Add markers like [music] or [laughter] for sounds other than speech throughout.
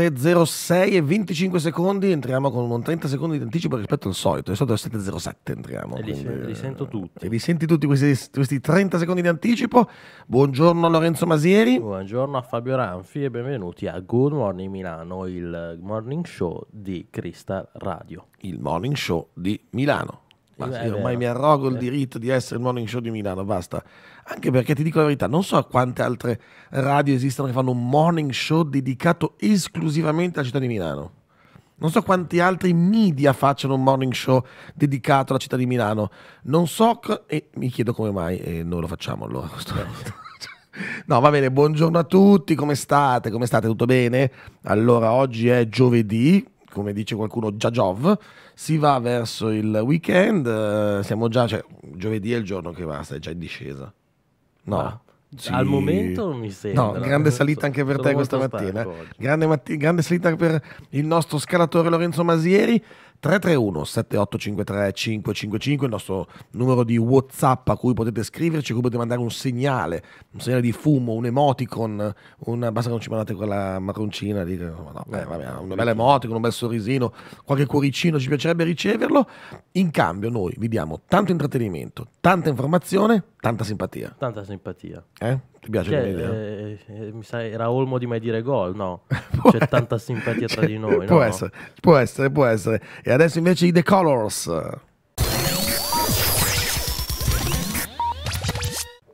7.06 e 25 secondi, entriamo con un 30 secondi di anticipo rispetto al solito, di solito è 7.07 entriamo. E li, quindi, li eh, sento tutti. E li senti tutti questi, questi 30 secondi di anticipo. Buongiorno a Lorenzo Masieri. Buongiorno a Fabio Ranfi e benvenuti a Good Morning Milano, il morning show di Crystal Radio. Il morning show di Milano. Eh, basta, ormai vero. mi arrogo il eh. diritto di essere il morning show di Milano, basta. Anche perché ti dico la verità, non so quante altre radio esistono che fanno un morning show dedicato esclusivamente alla città di Milano. Non so quanti altri media facciano un morning show dedicato alla città di Milano. Non so, e mi chiedo come mai, e noi lo facciamo allora. [laughs] No, va bene, buongiorno a tutti, come state? Come state? Tutto bene? Allora, oggi è giovedì, come dice qualcuno, già Giov, si va verso il weekend, eh, siamo già, cioè, giovedì è il giorno che va, è già in discesa. No. Ah. Sì. Al momento non mi sembra. No, grande salita anche per Sono te questa mattina. Grande, matti- grande, salita per il nostro scalatore Lorenzo Masieri. 331 7853 555, il nostro numero di WhatsApp a cui potete scriverci, a cui potete mandare un segnale, un segnale di fumo, un emoticon, una, basta che non ci mandate quella marroncina, di, no, beh, vabbè, un bel emoticon, un bel sorrisino, qualche cuoricino, ci piacerebbe riceverlo. In cambio noi vi diamo tanto intrattenimento, tanta informazione, tanta simpatia. Tanta simpatia. Eh? Ti piace cioè, l'idea? Eh, eh, sa, era Olmo di mai dire gol, no? [laughs] C'è tanta simpatia tra cioè, di noi. Può no? essere, può essere, può essere. E adesso invece i The Colors.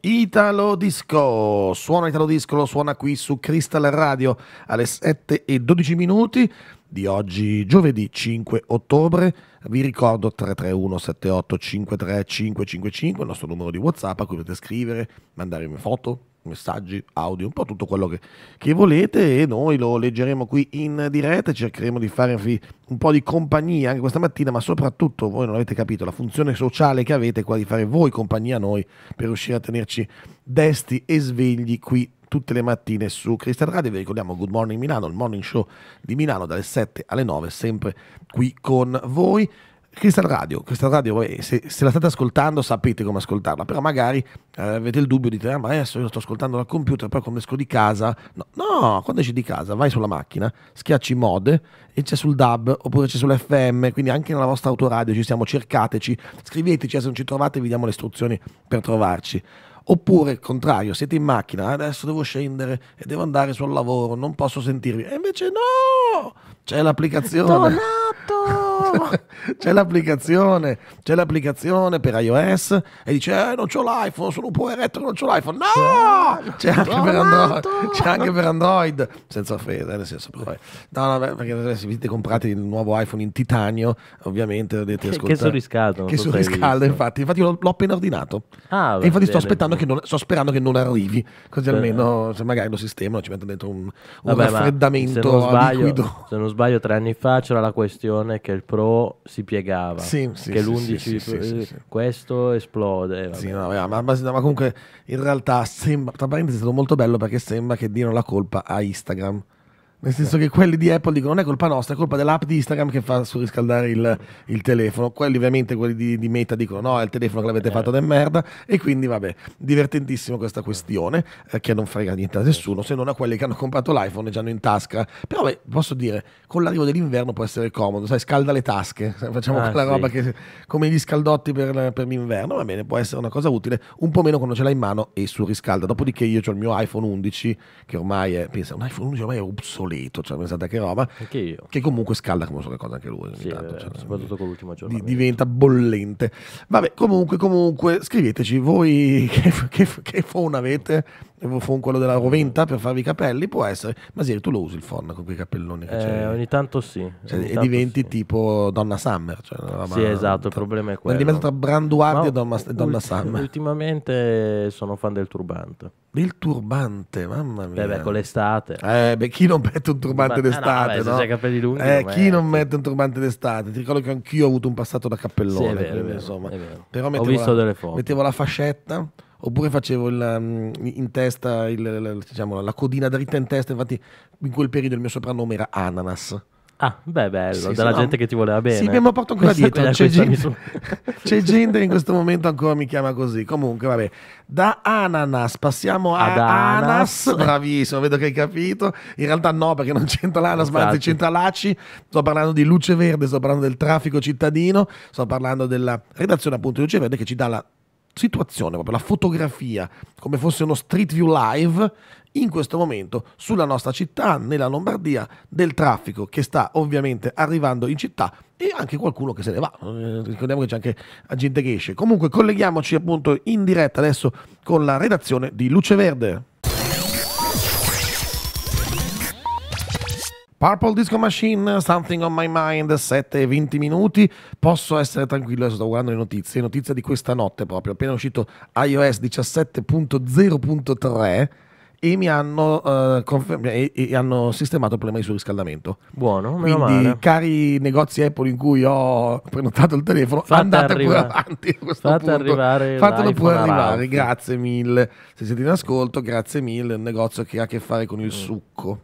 Italo Disco, suona Italo Disco, lo suona qui su Crystal Radio alle 7 e 12 minuti di oggi, giovedì 5 ottobre. Vi ricordo 331 78 53 555, il nostro numero di WhatsApp a cui potete scrivere, mandare foto, messaggi, audio, un po' tutto quello che, che, volete e noi lo leggeremo qui in diretta, cercheremo di farvi un po' di compagnia anche questa mattina, ma soprattutto voi non avete capito la funzione sociale che avete qua di fare voi compagnia a noi per riuscire a tenerci desti e svegli qui tutte le mattine su Crystal Radio. Vi ricordiamo Good Morning Milano, il morning show di Milano dalle 7 alle 9, sempre qui con voi. Crystal Radio, Crystal Radio vabbè, se, se, la state ascoltando sapete come ascoltarla, però magari eh, avete il dubbio, dite, ah, ma adesso io sto ascoltando dal computer, poi quando esco di casa, no, no, quando esci di casa vai sulla macchina, schiacci mod e c'è sul DAB oppure c'è sull'FM, quindi anche nella vostra autoradio ci siamo, cercateci, scriveteci, eh, se non ci trovate vi diamo le istruzioni per trovarci. Oppure, il contrario, siete in macchina, adesso devo scendere e devo andare sul lavoro, non posso sentirvi. E invece no! C'è l'applicazione. Donato! [laughs] c'è l'applicazione, c'è l'applicazione per iOS e dice eh, non c'ho l'iPhone, sono un poveretto che non c'ho l'iPhone. No! C'è anche, per Android, c'è anche per Android, senza offesa, nel senso però. Eh. No, no, perché se vi comprate il nuovo iPhone in titanio, ovviamente vedete ascoltare. Che surriscaldo. Che surriscaldo, infatti. Infatti l'ho, l'ho appena ordinato. Ah, e infatti bene, sto aspettando che non, sto sperando che non arrivi, così bene. almeno se magari lo sistemano ci mettono dentro un, un Vabbè, raffreddamento se non, sbaglio, se non sbaglio, tre anni fa c'era la questione che il il Pro si piegava, sì, sì, che sì, l'11 eh, sì, questo esplode. No, ma, ma, ma, comunque in realtà sembra, tra parentesi è stato molto bello perché sembra che diano la colpa a Instagram nel senso che quelli di Apple dicono non è colpa nostra, è colpa dell'app di Instagram che fa surriscaldare il, il telefono. Quelli ovviamente, quelli di, di, Meta dicono no, è il telefono che l'avete eh. fatto da merda. E quindi vabbè, divertentissimo questa questione eh, che non frega niente a nessuno, se non a quelli che hanno comprato l'iPhone e già hanno in tasca. Però beh, posso dire, con l'arrivo dell'inverno può essere comodo, sai, scalda le tasche, [laughs] facciamo ah, quella sì. roba che, come gli scaldotti per, per, l'inverno, va bene, può essere una cosa utile, un po' meno quando ce l'hai in mano e surriscalda. Dopodiché io ho il mio iPhone 11 che ormai è, pensa, un iPhone 11 ormai è obsoleto indebolito, cioè pensate che roba. Anche io. Che comunque scalda come sono le cose anche lui. Sì, tanto, eh, cioè, soprattutto con l'ultimo giorno. Diventa bollente. Vabbè, comunque, comunque, scriveteci voi [laughs] che, che, che phone avete un quello della Roventa per farvi i capelli, può essere. Ma sì, tu lo usi il phon con quei capelloni che eh, c'è. Ogni tanto sì. Cioè, ogni cioè, tanto e diventi sì. tipo Donna Summer. Cioè sì, esatto, il problema è quello. È diventato tra Branduardi e Donna, ulti- Donna Summer. Ultimamente sono fan del turbante. Il turbante, mamma mia. Beh, beh con l'estate. Eh, beh, chi non mette un turbante ma, ah, d'estate? Eh no, beh, no? Se capelli lunghi. Eh, chi non mette un turbante d'estate? Ti ricordo che anch'io ho avuto un passato da cappellone. Sì, è vero, quindi, è vero, insomma. È vero. Però ho visto la, delle foto. Mettevo la fascetta oppure facevo il, um, in testa il, diciamo, la codina dritta in testa, infatti in quel periodo il mio soprannome era Ananas. Ah, beh, bello, sì, della gente no, che ti voleva bene. Sì, abbiamo portato ancora questa, dietro. C'è gente, sono... [laughs] c'è gente, che in questo momento ancora mi chiama così. Comunque, vabbè, da ananas passiamo a anas. anas. Bravissimo, vedo che hai capito. In realtà no, perché non c'entra l'anas, ma anzi c'entra l'ACI. Sto parlando di Luce Verde, sto parlando del traffico cittadino, sto parlando della redazione appunto di Luce Verde che ci dà la situazione, proprio la fotografia, come fosse uno street view live, in questo momento sulla nostra città, nella Lombardia, del traffico che sta ovviamente arrivando in città e anche qualcuno che se ne va. Eh, ricordiamo che c'è anche gente che esce. Comunque colleghiamoci appunto in diretta adesso con la redazione di Luce Verde. Purple Disco Machine, Something on My Mind, 7 e 20 minuti. Posso essere tranquillo, sto guardando le notizie. Notizia di questa notte proprio, appena uscito iOS 17.0.3 e mi hanno, uh, conferm- e- e hanno sistemato il problema di surriscaldamento. Buono, meno Quindi, male. cari negozi Apple in cui ho prenotato il telefono, Fate andate arriva- pure avanti. A questo Fate punto. arrivare Fatelo pure arrivare, avanti. grazie mille. Se siete in ascolto, grazie mille. un negozio che ha a che fare con il mm. succo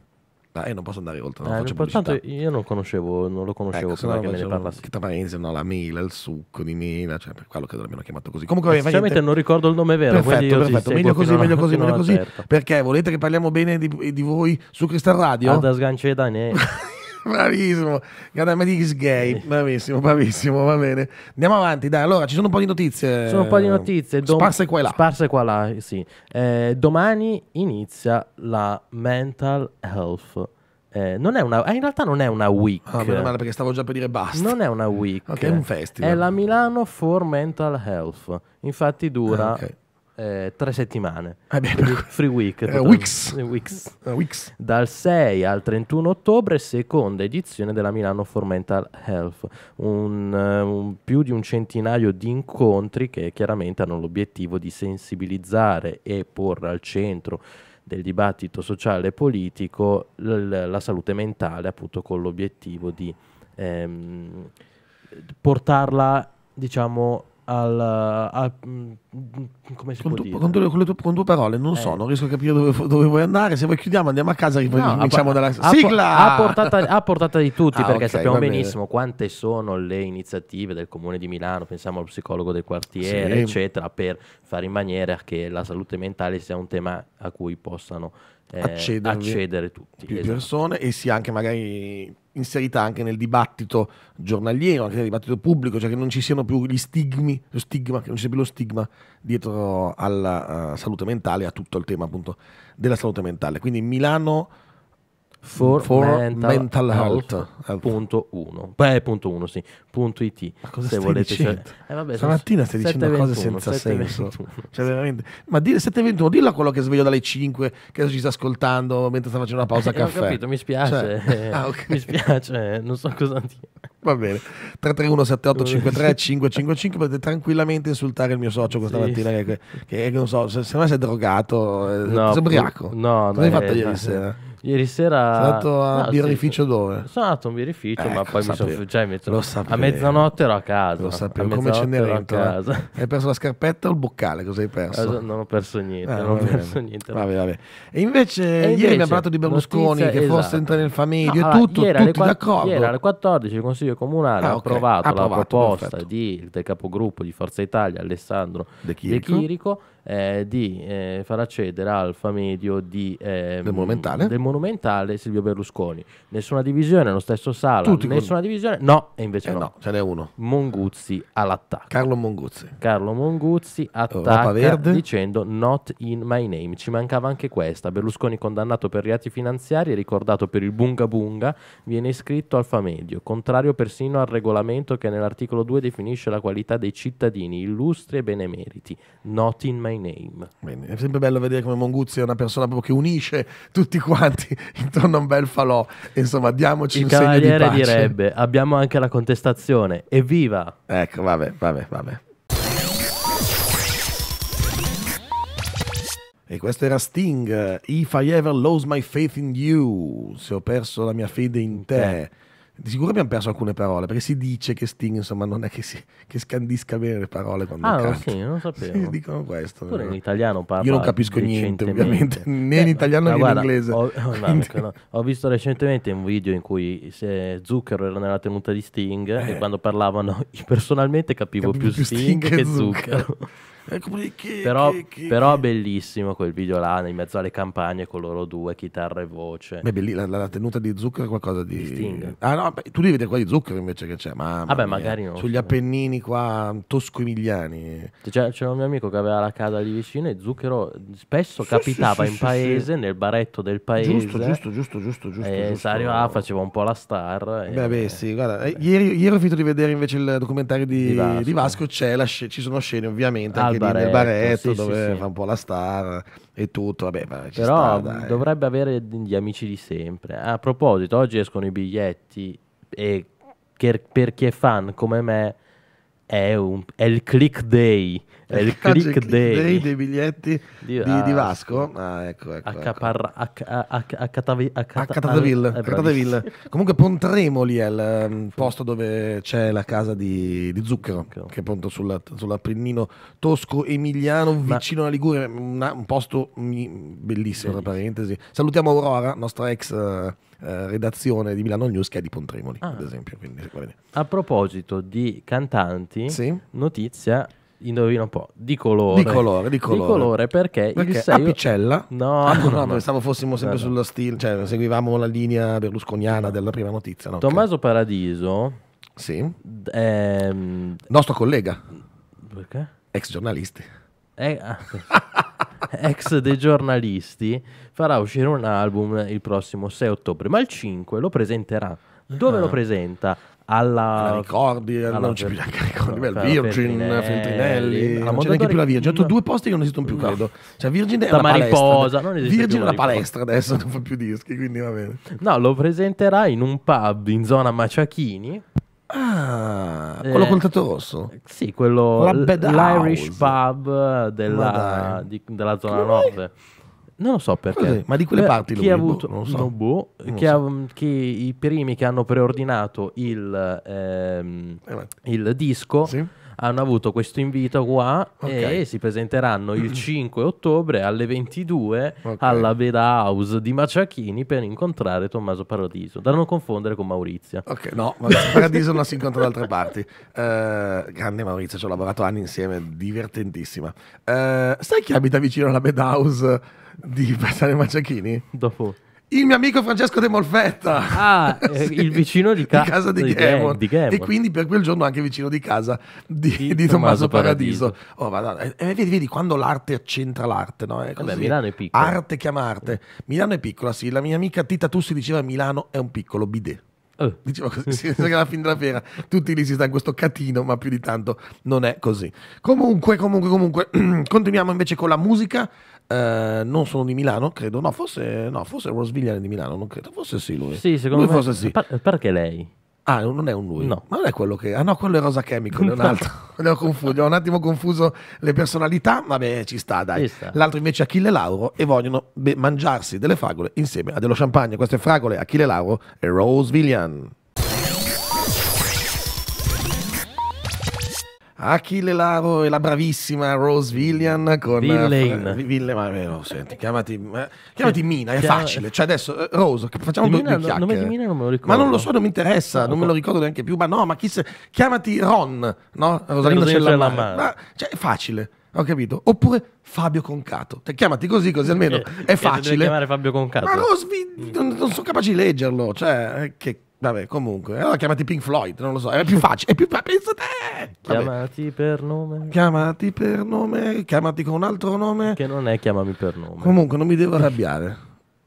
pubblicità ah, e non posso andare oltre. Non eh, l'importante io non, conoscevo, non lo conoscevo ecco, prima che me ne parlassi. Che Tavanese, no, la mela, il succo di mela, cioè per quello che l'abbiano chiamato così. Comunque, eh, non ricordo il nome vero. Perfetto, perfetto. Meglio così, meglio così, meglio così. Perché volete che parliamo bene di, di voi su Cristal Radio? da sgancia e Daniele. Eh. [laughs] bravissimo, Gadamadix gay, bravissimo, bravissimo, va bene. Andiamo avanti, dai, allora ci sono un po' di notizie. Sono un po' di notizie. Dom- sparse qua e là. Sparse qua là, sì. Eh, domani inizia la mental health. Eh, non è una, eh, in realtà non è una week. Ah, meno male perché stavo già per dire basta. Non è una week. Ok, è un festival. È la Milano for Mental Health. Infatti dura... Ah, okay eh, tre settimane. Ah beh, free week. Eh, weeks. Weeks. Uh, weeks. Dal 6 al 31 ottobre, seconda edizione della Milano for Mental Health. Un, eh, un, più di un centinaio di incontri che chiaramente hanno l'obiettivo di sensibilizzare e porre al centro del dibattito sociale e politico la salute mentale, appunto con l'obiettivo di ehm, portarla, diciamo, al, al mm, come si con, può tu, dire? Con, tu, con, le tue, con tue parole non eh. so, non riesco a capire dove, dove, vuoi andare. Se vuoi chiudiamo, andiamo a casa e no, diciamo della a, sigla. A portata, a portata di tutti, ah, perché okay, sappiamo benissimo quante sono le iniziative del comune di Milano, pensiamo al psicologo del quartiere, sì. eccetera, per fare in maniera che la salute mentale sia un tema a cui possano eh, accedere tutti. Più esatto. persone e sia anche magari inserita anche nel dibattito giornaliero, anche nel dibattito pubblico, cioè che non ci siano più gli stigmi, lo stigma, che non ci sia più lo stigma dietro alla uh, salute mentale, a tutto il tema appunto della salute mentale. Quindi Milano for, for mental, mental health, health. Punto 1 eh, punto 1 sì punto it ma cosa se volete dicendo? Cioè, eh, vabbè, stamattina stai dicendo cose senza 721. senso cioè, veramente. ma dire 7.21 dillo a quello che sveglio dalle 5 che ci sta ascoltando mentre sta facendo una pausa [laughs] eh, caffè ho capito mi spiace cioè, [laughs] ah, okay. mi spiace non so cosa dire va bene 331 7853 555 potete tranquillamente insultare il mio socio questa sì. mattina che, che, che, non so se, se non sei drogato eh, no, sei ubriaco no, cosa no, hai fatto eh, ieri sera Ieri sera. Sono andato a no, birrificio sì, dove? Sono andato a un birrificio, eh, ma ecco, poi mi sono. Cioè, mi sono a mezzanotte ero a casa. Lo sapevo. Come ce n'era a casa. Hai perso la scarpetta o il boccale? Cosa hai perso? Non ho perso niente. Ah, non ho perso niente. Vabbè, vabbè. E invece, e invece ieri abbiamo parlato di Berlusconi notizia, che esatto. fosse entrato nel famiglio no, e tutto. Ieri tutti alle, d'accordo. Ieri alle 14 il Consiglio Comunale ah, ha okay. approvato, approvato la proposta del capogruppo di Forza Italia, Alessandro De Chirico. De Chirico eh, di eh, far accedere Alfa Medio di, eh, del, monumentale. del, monumentale. Silvio Berlusconi. Nessuna divisione, lo stesso Sala. Tutti nessuna con... divisione? No, e invece eh no. no. Ce n'è uno. Monguzzi all'attacco. Carlo Monguzzi. Carlo Monguzzi oh, attacca dicendo not in my name. Ci mancava anche questa. Berlusconi condannato per reati finanziari e ricordato per il bunga bunga viene iscritto Alfa Medio, contrario persino al regolamento che nell'articolo 2 definisce la qualità dei cittadini illustri e benemeriti. Not in my My Name. Bene. È sempre bello vedere come Monguzzi è una persona proprio che unisce tutti quanti [laughs] intorno a un bel falò. Insomma, diamoci Il un segno di pace. direbbe, abbiamo anche la contestazione. Evviva! Ecco, vabbè, vabbè, vabbè. E questo era Sting, If I Ever Lose My Faith in You, se ho perso la mia fede in te. Okay. Di sicuro abbiamo perso alcune parole, perché si dice che Sting, insomma, non è che, si, che scandisca bene le parole quando ah, canta. Ah, sì, non lo [laughs] sapevo. Sì, dicono questo. Pure in italiano parla Io non capisco niente, ovviamente, né in italiano né guarda, in inglese. Ho, [laughs] oh, Quindi... no, ho, visto recentemente un video in cui Zucchero era nella tenuta di Sting eh. e quando parlavano, personalmente capivo, capivo più, Sting, più Sting che, che Zucchero. Ecco, che, però, però bellissimo quel video là in mezzo alle campagne con loro due, chitarra e voce. Beh, la, la, tenuta di Zucchero è qualcosa di. Sting. Ah, no, beh, tu devi vedere qua di Zucchero invece che c'è. Ma Vabbè, ah, magari non Sugli Appennini qua, tosco-emiliani. C'era, c'era un mio amico che aveva la casa lì vicino e Zucchero spesso sì, capitava sì, sì, in paese, nel baretto del paese. Giusto, giusto, giusto. giusto, giusto e giusto. arrivava, faceva un po' la star. Beh, e... beh, sì, guarda. Eh, ieri, ieri, ho finito di vedere invece il documentario di, di, Vasco. di Vasco. c'è la, ci sono scene ovviamente. Ah, baretto, nel baretto sì, dove sì, fa un po' la star e tutto. Vabbè, vabbè, Però sta, dovrebbe avere gli amici di sempre. A proposito, oggi escono i biglietti e per chi è fan come me è, un, è il click day è il click, day. day. dei biglietti di, di, di Vasco. Ah, ecco, ecco, a, Cataville. Comunque Pontremoli è il ehm, posto dove c'è la casa di, di Zucchero, okay. che è appunto sulla, sull'Appennino tosco-emiliano, vicino Ma... alla Liguria. Una, un posto bellissimo, bellissimo, tra parentesi. Salutiamo Aurora, nostra ex... Uh, redazione di Milano News che è di Pontremoli, ah. ad esempio. Quindi, a proposito di cantanti, sì? notizia Indovina un po', di colore. Di colore, di colore. Di colore perché, perché il 6... Sei... Apicella? No, ah, no, no, no, pensavo fossimo sempre no, esatto. sullo stile, cioè seguivamo la linea berlusconiana della prima notizia. No? Tommaso okay. Paradiso... Sì. Ehm... Nostro collega. Perché? Ex giornalisti. Eh, ah, [laughs] ex dei giornalisti farà uscire un album il prossimo 6 ottobre, ma il 5 lo presenterà. Dove ah. lo presenta? alla ricordi, eh, alla non c'è più la ricordi, beh, Virgin, Fentinelli, non c'è neanche più la Virgin. Ho detto due posti che non esistono più, credo. Cioè Virgin è una Mariposa, palestra. Virgin è la palestra adesso, [laughs] non fa più dischi, quindi va bene. No, lo presenterà in un pub in zona Maciachini. Ah, eh, quello eh, col tetto rosso? Sì, quello l'Irish Pub della, di, della zona 9. Non lo so perché. Cos'è? Ma di quelle parti chi ha boh, avuto, boh, non lo so. No, boh, non chi so. ha, chi, I primi che hanno preordinato il, ehm, eh il disco sì. hanno avuto questo invito qua okay. e si presenteranno il 5 ottobre alle 22 okay. alla Veda House di Maciachini per incontrare Tommaso Paradiso. Da non confondere con Maurizia. Ok, no, Paradiso non si incontra da altre parti. Uh, grande Maurizio, ci ho lavorato anni insieme, divertentissima. Uh, sai chi abita vicino alla Veda House? di Passare Maciachini? Dopo. Il mio amico Francesco De Molfetta. Ah, eh, il [laughs] vicino di, ca di casa di, di, Gavon. di Gavon. E quindi per quel giorno anche vicino di casa di, di Tommaso, Tommaso Paradiso. Paradiso. Oh, vada, eh, eh, vedi, vedi, quando l'arte accentra l'arte, no? È Vabbè, Milano è piccola. Arte chiama arte. Milano è piccola, sì. La mia amica Tita Tussi diceva Milano è un piccolo bidet. Eh. Diceva così, sì, [laughs] alla fine della fiera tutti lì si sta in questo catino, ma più di tanto non è così. Comunque, comunque, comunque, [clears throat] continuiamo invece con la musica. Eh, non sono di Milano, credo. No, forse, no, forse Rosviglia è di Milano, non credo. Forse sì lui. Sì, secondo lui me. Forse sì. Per, perché lei? Ah, non è un lui. No. Ma non è quello che... Ah no, quello è Rosa Chemical, è un [laughs] altro. le ho confuso, ho un attimo confuso le personalità, vabbè ci sta dai. Ci sta. L'altro invece è Achille Lauro e vogliono be- mangiarsi delle fragole insieme a ah, dello champagne. Queste fragole Achille Lauro e Rose Villian. Achille Laro e la bravissima Rose Villian con eh, Villain. Uh, Ville, ma, no, eh, oh, senti, chiamati, ma, chiamati Mina, è facile. Cioè adesso eh, Rose, facciamo Mina, due, due nome di Mina non me lo ricordo. Ma non lo so, non mi interessa, no, non me lo ricordo neanche più. Ma no, ma chi se... chiamati Ron, no? Rosalinda Cellamare. Ma cioè è facile. Ho capito. Oppure Fabio Concato. Te chiamati così, così almeno è facile. chiamare Fabio Concato. Ma Rose, non, non sono capace di leggerlo. Cioè, che Vabbè, comunque, allora chiamati Pink Floyd, non lo so, è più facile, è più pensa te. Chiamati per nome. Chiamati per nome, chiamati con un altro nome. Che non è chiamami per nome. Comunque, non mi devo arrabbiare.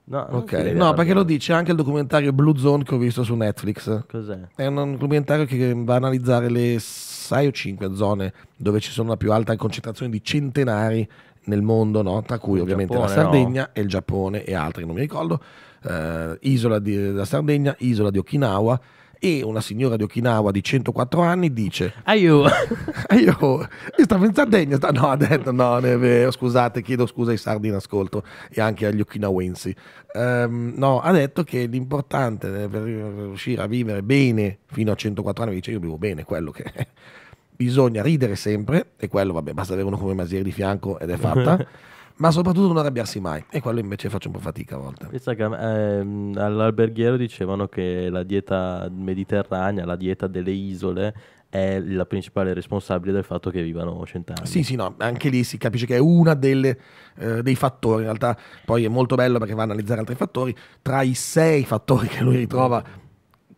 no, okay. no perché lo dice anche il documentario Blue Zone che ho visto su Netflix. Cos'è? È un documentario che va a analizzare le 6 o 5 zone dove ci sono la più alta concentrazione di centenari nel mondo, no? tra cui il ovviamente Giappone, la Sardegna no? e il Giappone e altri, non mi ricordo, eh, isola della Sardegna, isola di Okinawa e una signora di Okinawa di 104 anni dice Aiù [laughs] Aiù io stavo in Sardegna sta... no ha detto no è vero scusate chiedo scusa ai sardi in ascolto e anche agli okinawensi um, no ha detto che l'importante per riuscire a vivere bene fino a 104 anni dice io vivo bene quello che È bisogna ridere sempre, e quello, vabbè, basta avere uno come Masieri di fianco ed è fatta. [laughs] ma soprattutto non arrabbiarsi mai. E quello invece faccio un po' fatica a volte. Ehm, all'alberghiero dicevano che la dieta mediterranea, la dieta delle isole, è la principale responsabile del fatto che vivano cent'anni. Sì, sì, no, anche lì si capisce che è uno eh, dei fattori. In realtà poi è molto bello perché va a analizzare altri fattori. Tra i sei fattori che lui ritrova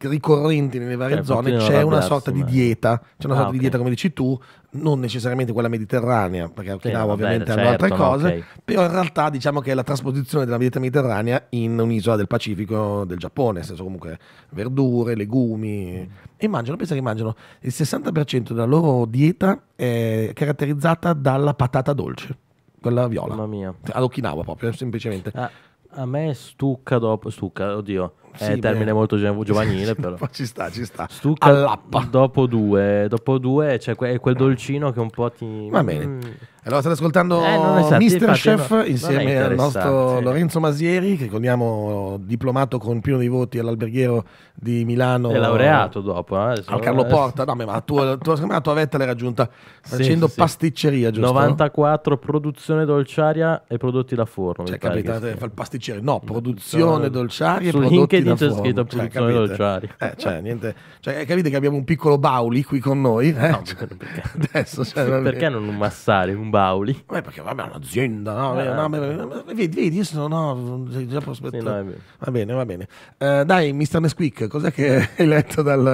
ricorrenti nelle varie eh, zone c'è una sorta di dieta, c'è una ah, sorta okay. di dieta come dici tu, non necessariamente quella mediterranea, perché a Okinawa sì, ovviamente certo, hanno altre cose, no, okay. però in realtà diciamo che è la trasposizione della dieta mediterranea in un'isola del Pacifico del Giappone, nel senso comunque verdure, legumi, mm. e mangiano, pensa che mangiano, il 60% della loro dieta è caratterizzata dalla patata dolce, quella viola. Mamma mia. Ad Okinawa proprio, semplicemente. Ah a me stucca dopo, stucca, oddio, è un termine beh. molto giovanile [laughs] però. ci sta, ci sta. Stucca All'appa. dopo due, dopo due c'è cioè, quel dolcino che un po' ti... Va bene. Mm. Allora, state ascoltando eh, esatto, Mister Chef no, insieme al nostro Lorenzo Masieri, che ricordiamo diplomato con pieno dei voti all'alberghiero di Milano. E laureato dopo. Eh? Al Carlo eh, Porta, no, ma la tua, [laughs] la tua vetta l'hai raggiunta facendo sì, sì, pasticceria, giusto? 94, produzione dolciaria e prodotti da forno. Cioè, capitate, fa il pasticcere. No, produzione dolciaria e prodotti da forno. Su LinkedIn c'è scritto cioè, produzione capite? dolciaria. Eh, cioè, niente, cioè, eh, capite che abbiamo un piccolo Bauli qui con noi? Eh? No, cioè, perché? Adesso, cioè, perché non un Massari, un Bauli. Beh, perché vabbè, è un'azienda, no? Ah, no, no vedi, vedi, io sono no, già prospettato. Sì, va bene, va bene. Uh, dai, Mr. Nesquik, cos'è che [laughs] hai letto dal,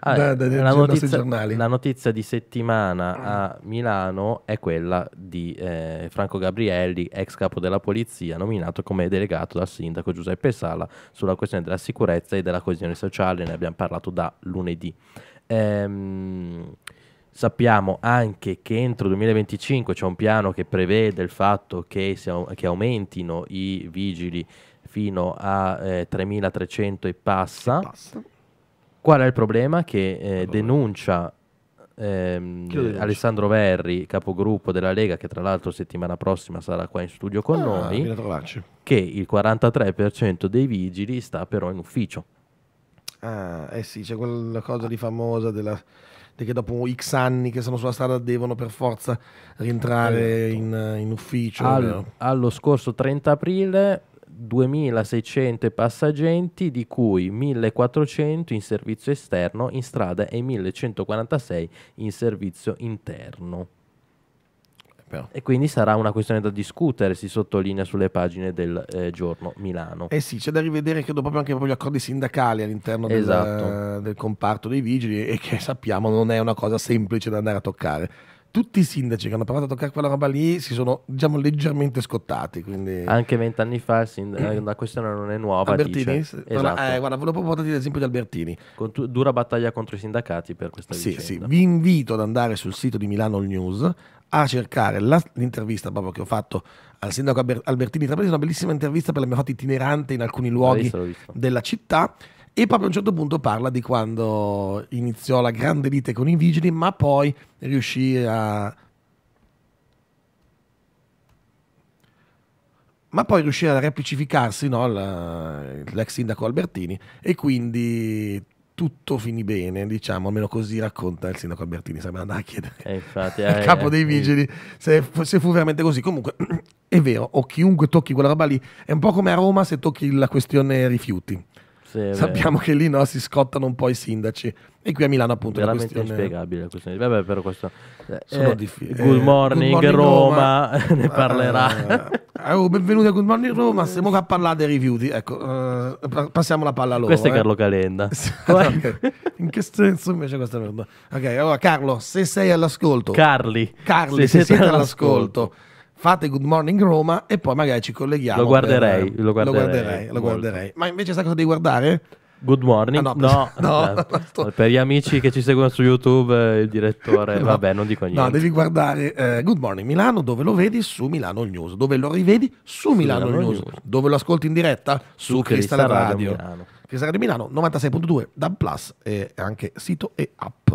ah, da, da, la notizia, giornali? La notizia di settimana a Milano è quella di eh, Franco Gabrielli, ex capo della polizia, nominato come delegato dal sindaco Giuseppe Sala sulla questione della sicurezza e della coesione sociale, ne abbiamo parlato da lunedì. Ehm, Sappiamo anche che entro 2025 c'è un piano che prevede il fatto che, siamo, che aumentino i vigili fino a eh, 3.300 e passa. passa. Qual è il problema? Che eh, denuncia ehm, Alessandro Verri, capogruppo della Lega, che tra l'altro settimana prossima sarà qua in studio con ah, noi, che il 43% dei vigili sta però in ufficio. Ah, eh sì, c'è quella cosa di famosa della che dopo X anni che sono sulla strada devono per forza rientrare certo. in, in ufficio. All, allo scorso 30 aprile 2600 passagenti, di cui 1400 in servizio esterno in strada e 1146 in servizio interno europeo. E quindi sarà una questione da discutere, si sottolinea sulle pagine del eh, giorno Milano. Eh sì, c'è da rivedere credo proprio anche proprio gli accordi sindacali all'interno esatto. del, eh, del comparto dei vigili e che sappiamo non è una cosa semplice da andare a toccare tutti i sindaci che hanno provato a toccare quella roba lì si sono diciamo leggermente scottati quindi... anche vent'anni fa sindaco, eh, la questione non è nuova Albertini dice, esatto. eh, guarda volevo proprio portarti l'esempio di Albertini Con tu, dura battaglia contro i sindacati per questa sì, vicenda sì vi invito ad andare sul sito di Milano News a cercare la, l'intervista proprio che ho fatto al sindaco Albertini Trapani, una bellissima intervista per la mia foto itinerante in alcuni luoghi visto, visto. della città e proprio a un certo punto parla di quando iniziò la grande lite con i vigili, ma poi riuscì a... Ma poi riuscì a repicificarsi no, l'ex sindaco Albertini e quindi tutto finì bene, diciamo, almeno così racconta il sindaco Albertini, sarebbe andato a chiedere eh, infatti, al [laughs] eh, capo eh, dei vigili eh. se, se, fu veramente così. Comunque [clears throat] è vero, o chiunque tocchi quella roba lì, è un po' come a Roma se tocchi la questione rifiuti tariffe. Sappiamo beh. che lì no, si scottano un po' i sindaci. E qui a Milano appunto veramente questione... inspiegabile la questione. Vabbè, però questo eh, sono eh, Good, eh, good morning Roma, Roma. [laughs] ne parlerà. Uh, uh, benvenuti a Good Morning Roma, siamo qua a parlare dei rifiuti. Ecco, uh, passiamo la palla a loro. Questo eh. è Carlo Calenda. [laughs] In che senso invece questa merda? Ok, allora Carlo, se sei all'ascolto. Carli. Carli, se, se siete, siete all'ascolto fate Good Morning Roma e poi magari ci colleghiamo. Lo guarderei, per, lo guarderei, lo guarderei, lo guarderei. Ma invece sai cosa devi guardare? Good morning. Ah, no, no, [laughs] no, no, per gli amici che ci seguono su YouTube, eh, il direttore, [laughs] vabbè, non dico niente. No, devi guardare eh, Good Morning Milano, dove lo vedi su Milano News, dove lo rivedi su, su Milano, Milano News. News, dove lo ascolti in diretta su, su Crystal, Crystal Radio. Radio Milano. Radio Milano 96.2, DAB Plus, e anche sito e app.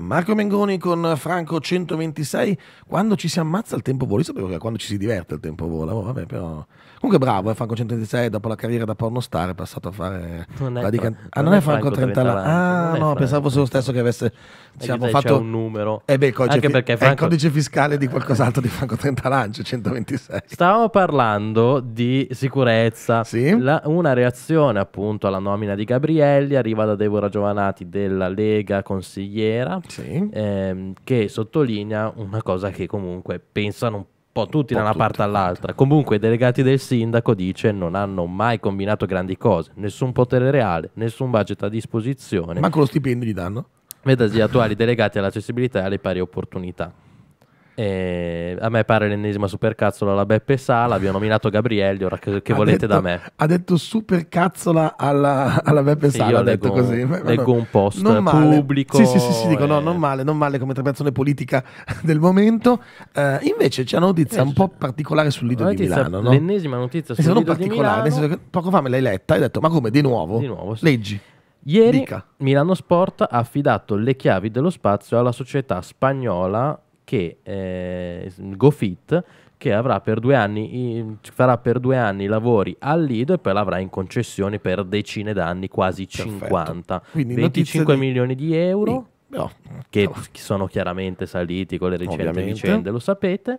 Marco Mengoni con Franco 126. Quando ci si ammazza il tempo vola, io sapevo che quando ci si diverte il tempo vola, oh, vabbè, però Comunque bravo, è Franco 126, dopo la carriera da pornostar è passato a fare... Non è, can... ah, non, non è, Franco, Franco 30 Ah, no, Franco. pensavo fosse lo stesso che avesse... Diciamo, fatto... un numero. Eh beh, il codice, fi... Franco... è il codice fiscale di qualcos'altro di Franco 30 Lancio, 126. Stavamo parlando di sicurezza. Sì? La... una reazione appunto alla nomina di Gabrielli arriva da Deborah Giovanati della Lega Consigliera, sì. ehm, che sottolinea una cosa che comunque pensano un po' po' tutti po da una tutti. parte all'altra. Comunque i delegati del sindaco dice non hanno mai combinato grandi cose, nessun potere reale, nessun budget a disposizione. Manco lo stipendio gli danno. gli attuali delegati all'accessibilità e alle pari opportunità. Eh, a me pare l'ennesima supercazzola alla Beppe Sala. Abbiamo nominato Gabrielli. Ora che, che volete detto, da me? Ha detto supercazzola alla, alla Beppe Sala. Io ha leggo, detto così. leggo un post non male. pubblico. Sì, sì, sì, sì dico, e... no, non male, non male come trapiazione politica del momento. Eh, invece c'è una notizia un po' particolare sul Lido notizia, di Milano. No? L'ennesima notizia eh, sul Lido di Milano. poco fa me l'hai letta e hai detto, ma come di nuovo? Di nuovo sì. Leggi. Ieri Dica. Milano Sport ha affidato le chiavi dello spazio alla società spagnola che eh, GoFit che avrà per due anni, farà per due anni i lavori al Lido e poi l'avrà in concessione per decine d'anni, quasi 50. Quindi 25 milioni di euro, sì. no. che no. sono chiaramente saliti con le ricette vicende, lo sapete.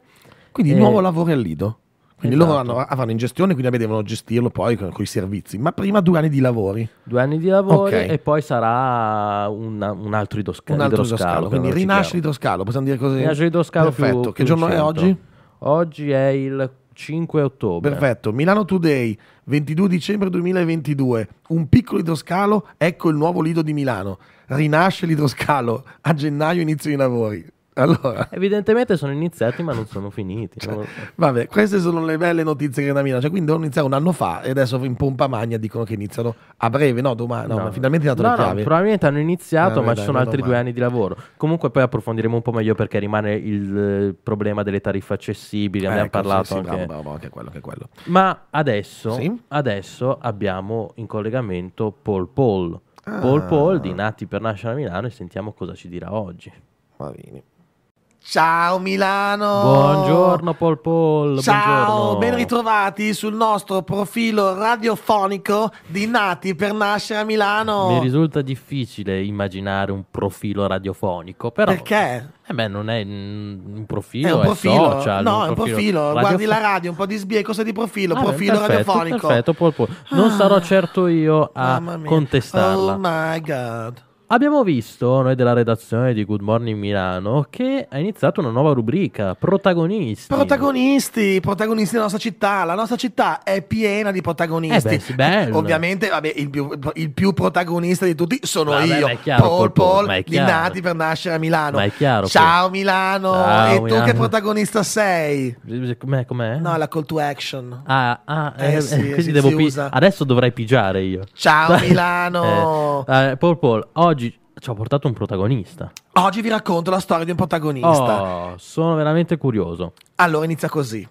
Quindi eh, nuovo lavoro al Lido. Quindi esatto. loro hanno, avranno in gestione, quindi devono gestirlo poi con, con, i servizi. Ma prima due anni di lavori. Due anni di lavori okay. e poi sarà un, un altro idroscalo. Un altro idroscalo, quindi rinasce l'idroscalo, possiamo dire così. Rinasce l'idroscalo Perfetto, più, che più giorno 100. è oggi? Oggi è il 5 ottobre. Perfetto, Milano Today, 22 dicembre 2022, un piccolo idroscalo, ecco il nuovo lido di Milano. Rinasce l'idroscalo, a gennaio inizio i lavori. Allora. Evidentemente sono iniziati ma non sono finiti. Cioè, Vabbè, queste sono le belle notizie che camminano. Cioè, quindi hanno iniziato un anno fa e adesso in pompa magna dicono che iniziano a breve, no, domani. No, no. finalmente hanno dato no, no, probabilmente hanno iniziato, ah, ma ci sono altri domani. due anni di lavoro. Comunque poi approfondiremo un po' meglio perché rimane il eh, problema delle tariffe accessibili. Abbiamo ecco, parlato sì, sì, anche... Bravo, bravo, anche quello, anche quello. Ma adesso, sì? adesso abbiamo in collegamento Paul Paul. Ah. Paul Paul di Nati per Nascere a Milano e sentiamo cosa ci dirà oggi. Va bene. Ciao Milano! Buongiorno Paul Paul! Ciao, Buongiorno. ben ritrovati sul nostro profilo radiofonico di Nati per Nascere a Milano. Mi risulta difficile immaginare un profilo radiofonico, però... Perché? Eh beh, non è un profilo, è un profilo. È social, no, è un profilo. profilo. Guardi la radio, un po' di sbieco, di profilo, ah, profilo perfetto, radiofonico. Perfetto, Paul Paul. Non ah. sarò certo io a contestarla. Oh my God! Abbiamo visto noi della redazione di Good Morning Milano che ha iniziato una nuova rubrica, protagonisti. Protagonisti, protagonisti della nostra città. La nostra città è piena di protagonisti. Eh beh, sì, bello. Ovviamente, vabbè, il più, il più, protagonista di tutti sono vabbè, io, chiaro, Paul Paul, Paul Nati per nascere a Milano. Ma è chiaro. Ciao Milano, Ciao, e tu che protagonista sei? Com'è, com'è? No, la call to action. Ah, ah eh, eh, sì, eh, [laughs] quindi devo pi- adesso dovrei pigiare io. Ciao [laughs] eh, Milano. eh, Paul Paul, oggi ci ho portato un protagonista. Oggi vi racconto la storia di un protagonista. Oh, sono veramente curioso. Allora inizia così.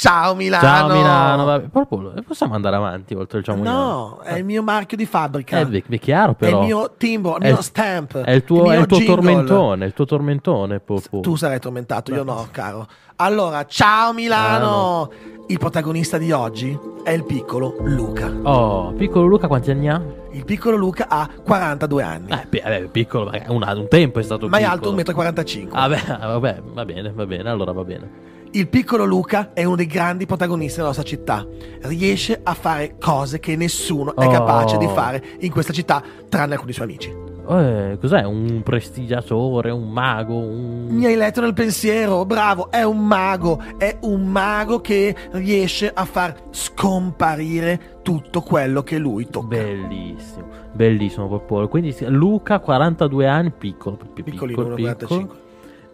Ciao Milano. Ciao Milano. Vabbè. Proprio, eh, possiamo andare avanti oltre il ciao Milano. No, è il mio marchio di fabbrica. È, eh, è chiaro però. È il mio timbro, il mio stamp. È il tuo, il è il tuo tormentone, il tuo tormentone. Popo. Tu sarai tormentato, io no, caro. Allora, ciao Milano. Milano. Il protagonista di oggi è il piccolo Luca. Oh, piccolo Luca quanti anni ha? Il piccolo Luca ha 42 anni. Eh, beh, piccolo, un, un tempo è stato Ma piccolo. Ma è alto 1,45 m. Ah, beh, vabbè, va bene, va bene, allora va bene. Il piccolo Luca è uno dei grandi protagonisti della nostra città. Riesce a fare cose che nessuno è capace di oh. fare in questa città, tranne alcuni suoi amici. Eh, cos'è? Un prestigiatore, un mago? Un... Mi hai letto nel pensiero, bravo, è un mago, è un mago che riesce a far scomparire tutto quello che lui tocca. Bellissimo, bellissimo proprio. Quindi Luca, 42 anni, piccolo, piccolo, piccolino, piccolo, 45.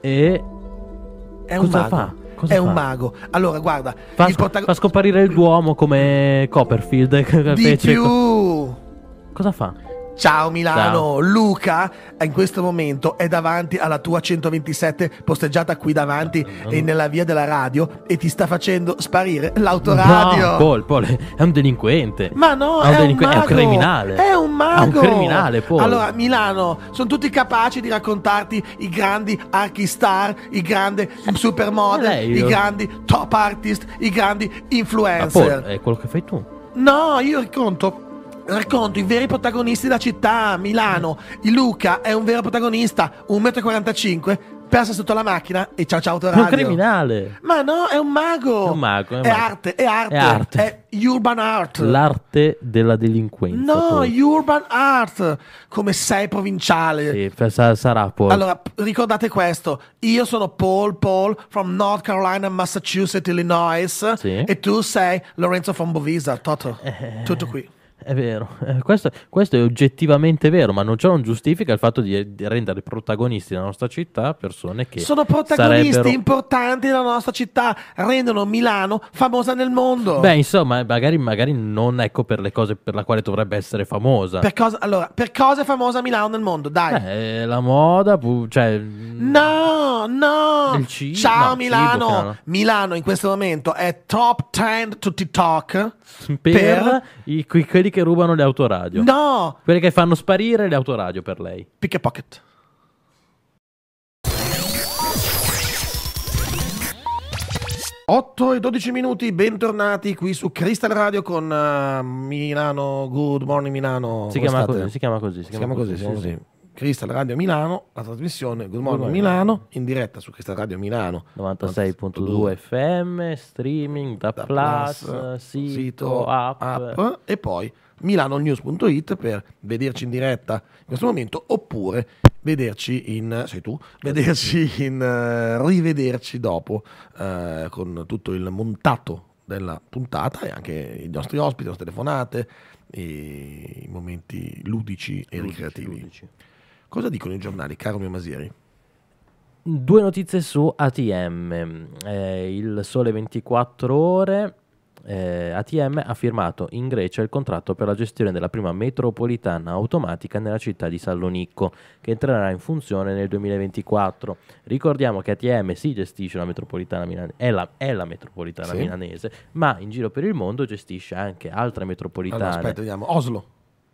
E è un cosa mago. fa? Cosa è fa? un mago. Allora, guarda, fa, sc- protago- fa scomparire il Duomo come Copperfield. [laughs] Che di fece più. Co- cosa fa? Ciao Milano, Ciao. Luca in questo momento è davanti alla tua 127 posteggiata qui davanti no, no. nella via della radio e ti sta facendo sparire l'autoradio. No, Paul, Paul è un delinquente. Ma no, è un, è, un mago, è un criminale. È un mago. È un criminale, Paul. Allora, Milano, sono tutti capaci di raccontarti i grandi archistar, i grandi eh, supermodel, i grandi top artist, i grandi influencer. Ma Paul, è quello che fai tu. No, io racconto racconto i veri protagonisti della città, Milano. Il Luca è un vero protagonista, 1,45 m, passa sotto la macchina e ciao ciao autoradio. È un criminale. Ma no, è un mago. È, un mago, è, è mago. arte, è arte. È arte. È urban art. L'arte della delinquenza. No, poi. urban art. Come sei provinciale. Sì, sarà poi. Allora, ricordate questo. Io sono Paul Paul from North Carolina, Massachusetts, Illinois. Sì. E tu sei Lorenzo Fombovisa, Toto. Eh. Tutto qui. È vero, [laughs] eh, questo, questo, è oggettivamente vero, ma non ciò non giustifica il fatto di, di rendere protagonisti della nostra città persone che sono protagonisti sarebbero... importanti della nostra città, rendono Milano famosa nel mondo. Beh, insomma, magari, magari non ecco per le cose per le quali dovrebbe essere famosa. Per cosa, allora, per cosa è famosa Milano nel mondo? Dai, Beh, la moda, cioè... no, no, Dolci. Ciao no, Milano. Cibo, Milano in questo momento è top 10 to TikTok per, per... I, quelli che rubano le autoradio. No! Quelli che fanno sparire le autoradio per lei. pocket. Otto e 12 minuti, bentornati qui su Crystal Radio con uh, Milano, Good Morning Milano. Si chiama, così, si chiama così, si, si chiama così, così. così. Crystal Radio Milano, la trasmissione Good Morning, Good Morning Milano, Milano, in diretta su Crystal Radio Milano 96.2 FM, streaming, da, da Plus, plus eh, sito, sito app. app. e poi milanonews.it per vederci in diretta in questo momento oppure vederci in sei tu, vederci in uh, rivederci dopo uh, con tutto il montato della puntata e anche i nostri ospiti, le nostre telefonate, i momenti ludici e ludici, ricreativi. Ludici. Cosa dicono i giornali, caro mio Masieri? Due notizie su ATM. Eh, il Sole 24 Ore eh, ATM ha firmato in Grecia il contratto per la gestione della prima metropolitana automatica nella città di Salonicco, che entrerà in funzione nel 2024. Ricordiamo che ATM si gestisce la metropolitana milanese, è la, è la metropolitana sì. milanese, ma in giro per il mondo gestisce anche altre metropolitane. Allora, aspetta, vediamo. Oslo.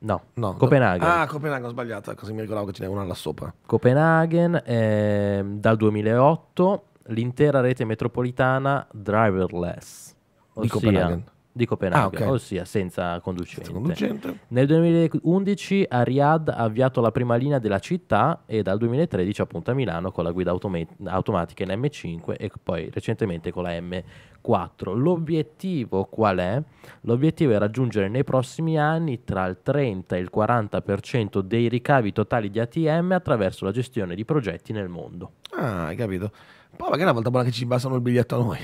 No, no. Copenaghen. Ah, Copenaghen, ho sbagliato, eh, così mi ricordavo che ce n'è una là sopra. Copenaghen, eh, dal 2008, l'intera rete metropolitana driverless. Ossia, di Copenaghen di Copenaghen, ah, okay. ossia senza conducente. senza conducente. Nel 2011 a Riyadh ha avviato la prima linea della città e dal 2013 appunto a Milano con la guida automa- automatica in M5 e poi recentemente con la M4. L'obiettivo qual è? L'obiettivo è raggiungere nei prossimi anni tra il 30 e il 40% dei ricavi totali di ATM attraverso la gestione di progetti nel mondo. Ah, hai capito. Poi magari una volta buona che ci basano il biglietto a noi.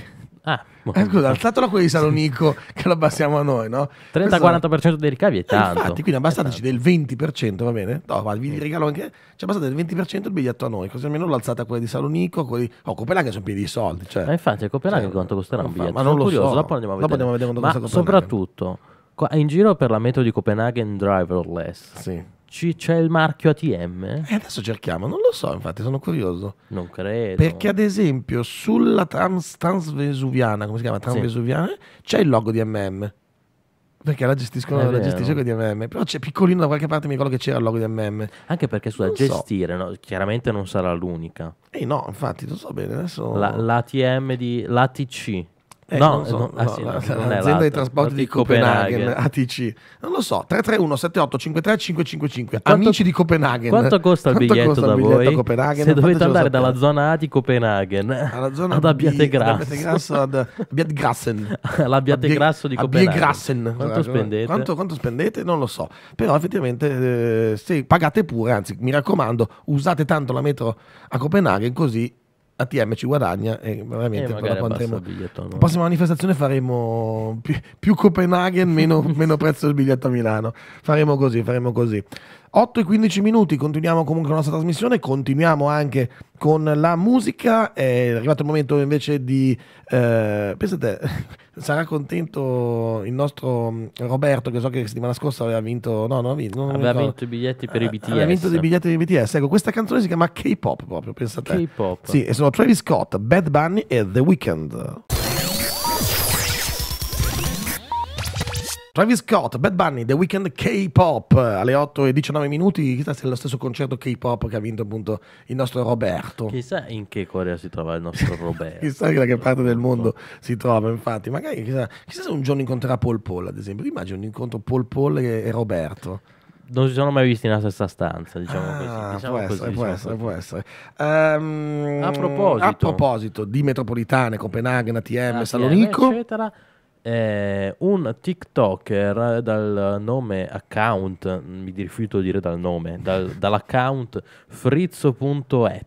Ah, eh, scusa, alzatelo quelli di Salonico [laughs] che lo abbassiamo a noi, no? 30-40% dei ricavi è eh, tanto. Infatti, quindi abbassateci del 20%, va bene? No, ma vi regalo anche. Ci abbassate del 20% il biglietto a noi, così almeno a quelli di Salonico. Quelli... Oh, Copenaghen sono pieni di soldi. Cioè. Ma eh, infatti, a Copenaghen cioè, quanto costerà un biglietto? Ma non sono lo curioso, so. Dopo andiamo a vedere, dopo andiamo a vedere quanto ma costa Soprattutto in giro per la metro di Copenaghen driverless. Sì c'è il marchio ATM? Eh, adesso cerchiamo, non lo so, infatti sono curioso. Non credo. Perché ad esempio sulla trans, transvesuviana, come si chiama? Transvesuviana, sì. c'è il logo di MM. Perché la gestiscono, la gestiscono di MM. Però c'è piccolino da qualche parte, mi ricordo che c'era il logo di MM. Anche perché su da gestire, so. no? chiaramente non sarà l'unica. Eh no, infatti, lo so bene. Adesso... La, L'ATM di... L'ATC eh, no, so. no, ah, no, sì, no, l'azienda di trasporti di Copenaghen, ATC. Non lo so, 331 78 53 555. Quanto, amici di Copenaghen. Quanto costa il biglietto costa da il biglietto voi? Se dovete andare dalla zona A di Copenaghen alla zona ad Abbiategrasso, ad Abbiategrassen. All'Abbiategrasso [laughs] di Copenaghen. Quanto spendete? Quanto, quanto, spendete? Non lo so, però effettivamente eh, se pagate pure, anzi mi raccomando, usate tanto la metro a Copenaghen così ATM ci guadagna e veramente e però andremo, la prossima manifestazione faremo più, più Copenaghen meno, [laughs] meno prezzo del biglietto a Milano faremo così faremo così 8 e 15 minuti, continuiamo comunque la nostra trasmissione, continuiamo anche con la musica, è arrivato il momento invece di... Eh, pensate, [laughs] sarà contento il nostro mm, Roberto che so che la settimana scorsa aveva vinto... No, non ha vinto... Non aveva vinto i biglietti per i eh, BTS. Aveva vinto dei biglietti per i BTS, ecco, questa canzone si chiama K-Pop proprio, pensate. K-Pop. Sì, e sono Travis Scott, Bad Bunny e The Weeknd. Travis Scott, Bad Bunny, The Weeknd K-Pop alle 8 e 19 minuti. Chissà se è lo stesso concerto K-Pop che ha vinto appunto il nostro Roberto. Chissà in che Corea si trova il nostro [laughs] Roberto. chissà da che parte del mondo si trova, infatti. Magari chissà, chissà se un giorno incontrerà Paul Paul, ad esempio. Immagino un incontro Paul Paul e, e Roberto non si sono mai visti nella stessa stanza, diciamo ah, così. Diciamo può, così, essere, diciamo può essere, può essere, um, a, proposito. a, proposito. di metropolitane, Copenaghen, ATM, ATM Salonico, eccetera, eh, un TikToker dal nome account, mm, mi rifiuto di dire dal nome, dal, [laughs] dall'account frizzo.et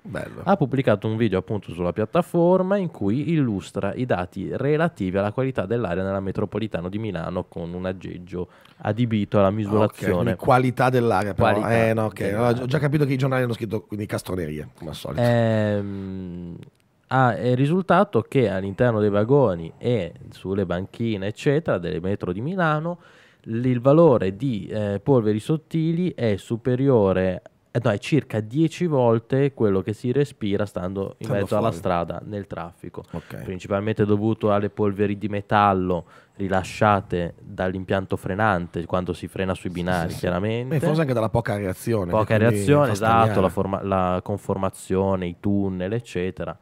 Bello. ha pubblicato un video appunto sulla piattaforma in cui illustra i dati relativi alla qualità dell'aria nella metropolitana di Milano con un aggeggio adibito alla misurazione. Ah, okay, qualità dell'aria, però. Qualità eh, no, okay. dell'aria. ho già capito che i giornali hanno scritto quindi castronerie, come al solito. Ehm, ha il eh, risultato che all'interno dei vagoni e sulle banchine, eccetera, delle metro di Milano, il valore di eh, polveri sottili è superiore eh, no, è circa 10 volte quello che si respira stando in Stando mezzo fuori. alla strada nel traffico, okay. principalmente dovuto alle polveri di metallo rilasciate dall'impianto frenante quando si frena sui binari, sì, sì, chiaramente. E forse anche dalla poca reazione. Poca reazione, esatto, la, forma- la conformazione, i tunnel, eccetera.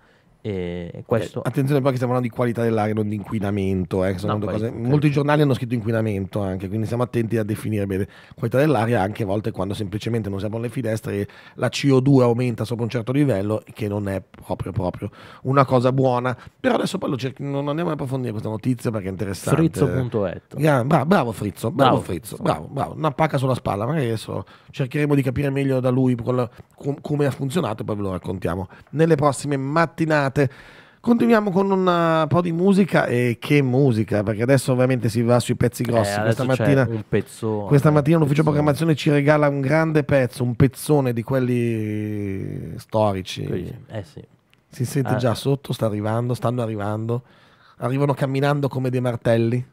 Eh, attenzione poi che stiamo parlando di qualità dell'aria, non di inquinamento. Eh, no, poi, cose... Molti giornali hanno scritto inquinamento anche, quindi siamo attenti a definire bene qualità dell'aria anche a volte quando semplicemente non si aprono le finestre la CO2 aumenta sopra un certo livello che non è proprio, proprio una cosa buona. Però adesso poi cer- non andiamo a approfondire questa notizia perché è interessante. Frizzo.et yeah, bra- bravo Frizzo, bravo, bravo Frizzo, bravo, bravo, una pacca sulla spalla, ma adesso cercheremo di capire meglio da lui com- come ha funzionato e poi ve lo raccontiamo nelle prossime mattinate puntate. Continuiamo con un eh, po' di musica e che musica, perché adesso ovviamente si va sui pezzi eh, grossi. Eh, questa mattina, pezzone, questa mattina l'ufficio programmazione ci regala un grande pezzo, un pezzone di quelli storici. Eh sì. Si sente ah. già sotto, sta arrivando, stanno arrivando. Arrivano camminando come dei martelli.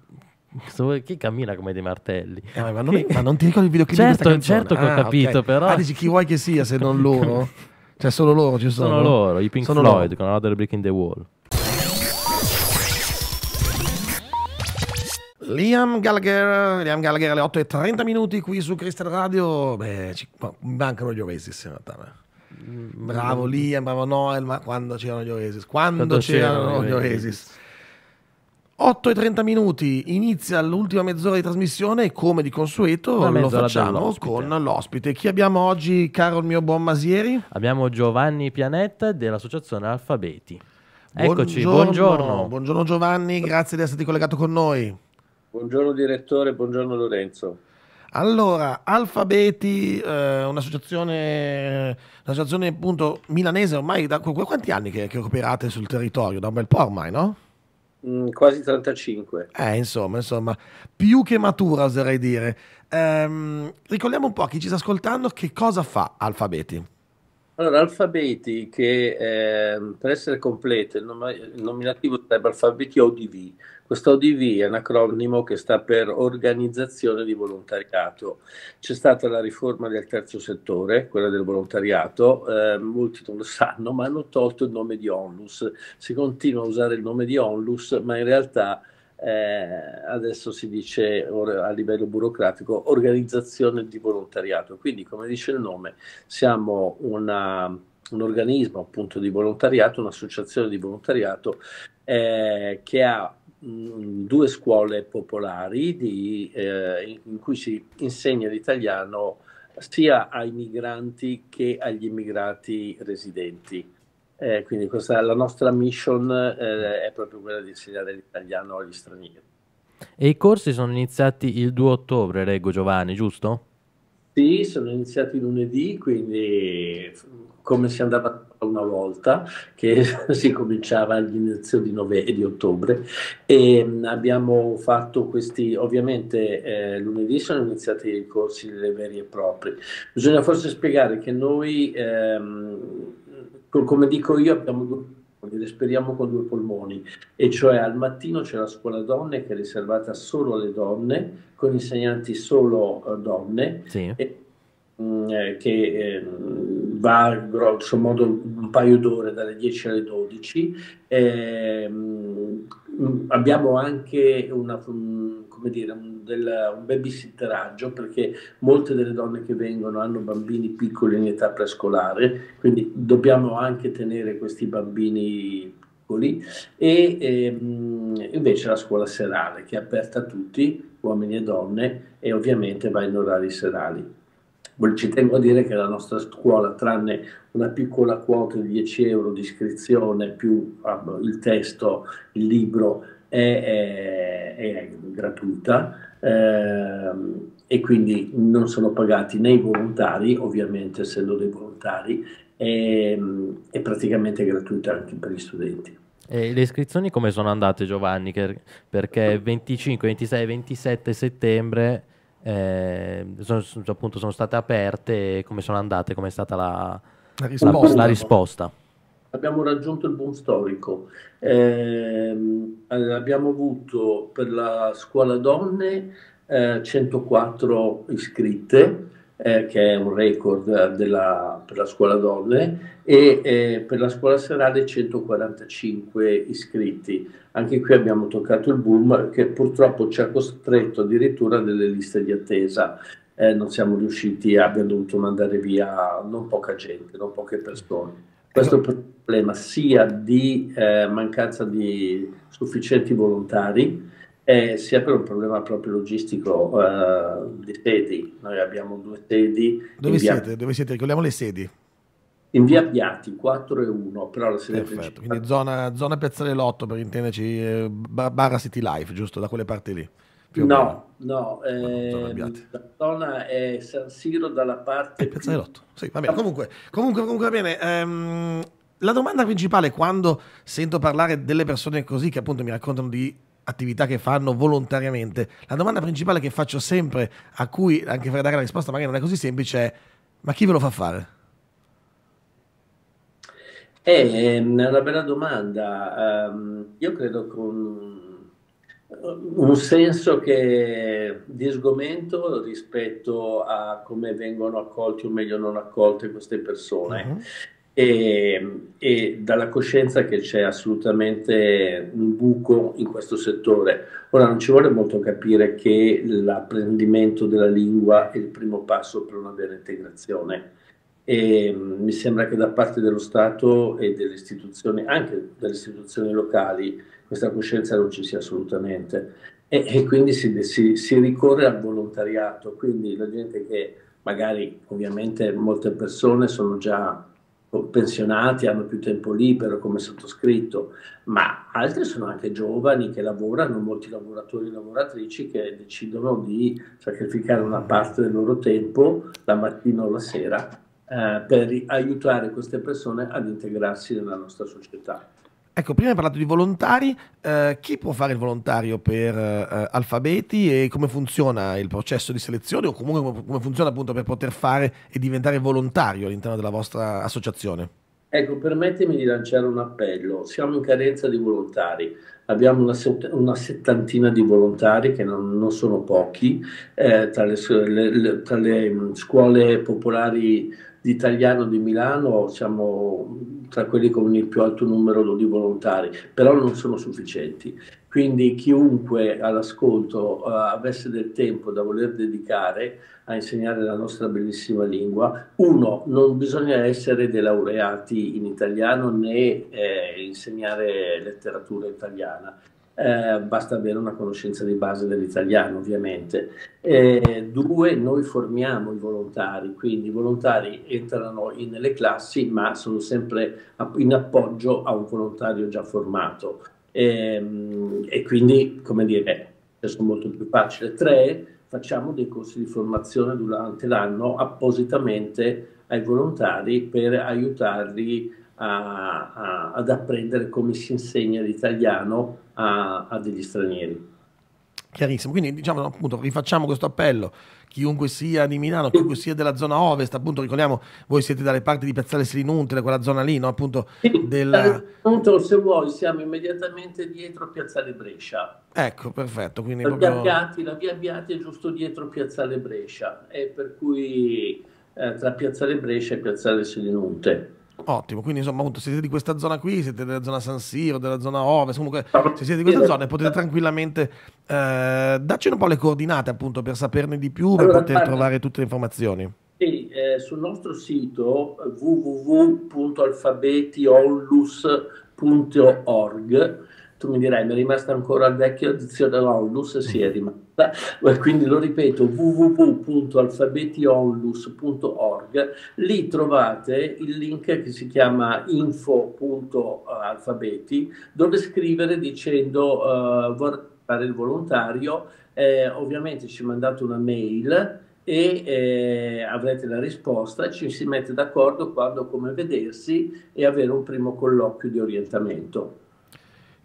Chi cammina come dei martelli? Eh, ma, non, ma, non, ti ricordo il videoclip certo, di questa certo, canzone? Certo che ah, ho capito, okay. però. Ah, dici chi vuoi che sia se non [laughs] loro? Cioè solo loro ci sono. Sono loro, i Pink sono Floyd loro. con Another Brick in the Wall. Liam Gallagher, Liam Gallagher alle 8 e 30 minuti qui su Crystal Radio. Beh, ci, mancano gli Oasis in realtà. Eh. Bravo mm. Liam, bravo Noel, ma quando c'erano gli Oasis? Quando, quando c'erano, c'erano, gli Oasis. 8 e 30 minuti inizia l'ultima mezz'ora di trasmissione e come di consueto lo facciamo con l'ospite. Chi abbiamo oggi, caro il mio buon Masieri? Abbiamo Giovanni Pianetta dell'associazione Alfabeti. Eccoci, buongiorno. Buongiorno, buongiorno Giovanni, grazie di essere collegato con noi. Buongiorno direttore, buongiorno Lorenzo. Allora, Alfabeti, eh, un'associazione, un'associazione milanese ormai da quanti anni che, che operate sul territorio? Da un bel po' ormai, no? Mm, quasi 35. Eh, insomma, insomma, più che matura oserei dire. Ehm, ricordiamo un po' a chi ci sta ascoltando che cosa fa Alfabeti. Allora, alfabeti che eh, per essere complete, il, nom- il nominativo sarebbe alfabeti ODV. Questo ODV è un acronimo che sta per organizzazione di volontariato. C'è stata la riforma del terzo settore, quella del volontariato, eh, molti non lo sanno, ma hanno tolto il nome di onlus. Si continua a usare il nome di onlus, ma in realtà eh, adesso si dice a livello burocratico organizzazione di volontariato. Quindi, come dice il nome, siamo una, un organismo appunto di volontariato, un'associazione di volontariato eh, che ha mm, due scuole popolari di, eh, in cui si insegna l'italiano sia ai migranti che agli immigrati residenti. Eh, quindi questa, la nostra mission eh, è proprio quella di insegnare l'italiano agli stranieri. E i corsi sono iniziati il 2 ottobre, leggo Giovanni, giusto? Sì, sono iniziati lunedì, quindi come si andava una volta, che [laughs] si cominciava all'inizio di, di ottobre e abbiamo fatto questi, ovviamente eh, lunedì sono iniziati i corsi veri e propri. Bisogna forse spiegare che noi ehm, come dico io, abbiamo due polmoni, speriamo con due polmoni, e cioè al mattino c'è la scuola donne che è riservata solo alle donne, con insegnanti solo uh, donne, sì. e, mh, mm, eh, che eh, va grosso modo un paio d'ore dalle 10 alle 12. E, mh, abbiamo anche una... Mh, come dire, un, del, un babysitteraggio perché molte delle donne che vengono hanno bambini piccoli in età prescolare, quindi dobbiamo anche tenere questi bambini piccoli e ehm, invece la scuola serale che è aperta a tutti, uomini e donne, e ovviamente va in orari serali. Ci tengo a dire che la nostra scuola, tranne una piccola quota di 10 euro di iscrizione più il testo, il libro, è, è, è gratuita eh, e quindi non sono pagati né i volontari, ovviamente essendo dei volontari, e, ehm, è praticamente gratuita anche per gli studenti. E le iscrizioni come sono andate Giovanni? Perché 25, 26, 27 settembre eh, sono, sono, appunto sono state aperte, come sono andate, come è stata la, la risposta? La, la risposta abbiamo raggiunto il boom storico. Ehm, eh, abbiamo avuto per la scuola donne eh, 104 iscritte, eh, che è un record eh, della, per la scuola donne, e eh, per la scuola serale 145 iscritti. Anche qui abbiamo toccato il boom che purtroppo ci ha costretto addirittura delle liste di attesa. Eh, non siamo riusciti, abbiamo dovuto mandare via non poca gente, non poche persone. Questo è un problema sia di eh, mancanza di sufficienti volontari, eh, sia per un problema proprio logistico eh, di sedi. Noi abbiamo due sedi. Dove via... siete? Dove siete? Ricordiamo le sedi. In via Piatti 4 e 1, però la sede Perfetto, principale... quindi zona, zona Piazzale Lotto per intenderci, eh, barra City Life, giusto? Da quelle parti lì no, no, eh, la zona è San Siro dalla parte... È eh, Piazzarotto, sì, va bene, comunque, comunque, comunque va bene. Ehm, la domanda principale quando sento parlare delle persone così che appunto mi raccontano di attività che fanno volontariamente, la domanda principale che faccio sempre, a cui anche per dare la risposta magari non è così semplice, è ma chi ve lo fa fare? Eh, è una bella domanda. Um, io credo con un senso che, di sgomento rispetto a come vengono accolti o meglio non accolte queste persone. Uh-huh. E, e, dalla coscienza che c'è assolutamente un buco in questo settore. Ora non ci vuole molto capire che l'apprendimento della lingua è il primo passo per una vera integrazione e mi sembra che da parte dello Stato e delle istituzioni, anche delle istituzioni locali, questa coscienza non ci sia assolutamente e, e quindi si, si, si, ricorre al volontariato, quindi la gente che magari ovviamente molte persone sono già pensionati, hanno più tempo libero come sottoscritto, ma altri sono anche giovani che lavorano, molti lavoratori e lavoratrici che decidono di sacrificare una parte del loro tempo la mattina o la sera eh, per aiutare queste persone ad integrarsi nella nostra società. Ecco, prima hai parlato di volontari, eh, chi può fare il volontario per eh, alfabeti e come funziona il processo di selezione o comunque come funziona appunto per poter fare e diventare volontario all'interno della vostra associazione? Ecco, permettimi di lanciare un appello, siamo in carenza di volontari, abbiamo una, set una settantina di volontari che non, non sono pochi eh, tra, le, le, le, tra le scuole popolari l'italiano di Milano siamo tra quelli con il più alto numero di volontari, però non sono sufficienti. Quindi chiunque all'ascolto uh, avesse del tempo da voler dedicare a insegnare la nostra bellissima lingua, uno, non bisogna essere dei laureati in italiano né eh, insegnare letteratura italiana, eh, basta avere una conoscenza di base dell'italiano ovviamente. Eh, due, noi formiamo i volontari, quindi i volontari entrano nelle classi ma sono sempre in appoggio a un volontario già formato eh, e quindi, come dire, è molto più facile. Tre, facciamo dei corsi di formazione durante l'anno appositamente ai volontari per aiutarli a, a, ad apprendere come si insegna l'italiano a, a degli stranieri. Chiarissimo, quindi diciamo appunto rifacciamo questo appello, chiunque sia di Milano, chiunque sia della zona ovest, appunto ricordiamo voi siete dalle parti di Piazzale Selinunte, quella zona lì, no? appunto della... Appunto se vuoi siamo immediatamente dietro Piazzale Brescia. Ecco, perfetto. Quindi la, proprio... via Abbiati, la via Abbiati è giusto dietro Piazzale Brescia, è per cui eh, tra Piazzale Brescia e Piazzale Selinunte. Ottimo, quindi insomma, appunto, se siete di questa zona qui, siete della zona San Siro, della zona Ovest, comunque se siete di questa zona potete tranquillamente eh, darci un po' le coordinate appunto per saperne di più, per poter guarda, trovare tutte le informazioni. Sì, eh, sul nostro sito eh, www.alfabetiollus.org tu mi direi, mi è rimasta ancora il vecchio dizionario onlus, si è rimasta, quindi lo ripeto, www.alfabetionlus.org, lì trovate il link che si chiama info.alfabeti, dove scrivere dicendo uh, vorrei fare il volontario, eh, ovviamente ci mandate una mail, e eh, avrete la risposta, ci si mette d'accordo quando, come vedersi e avere un primo colloquio di orientamento.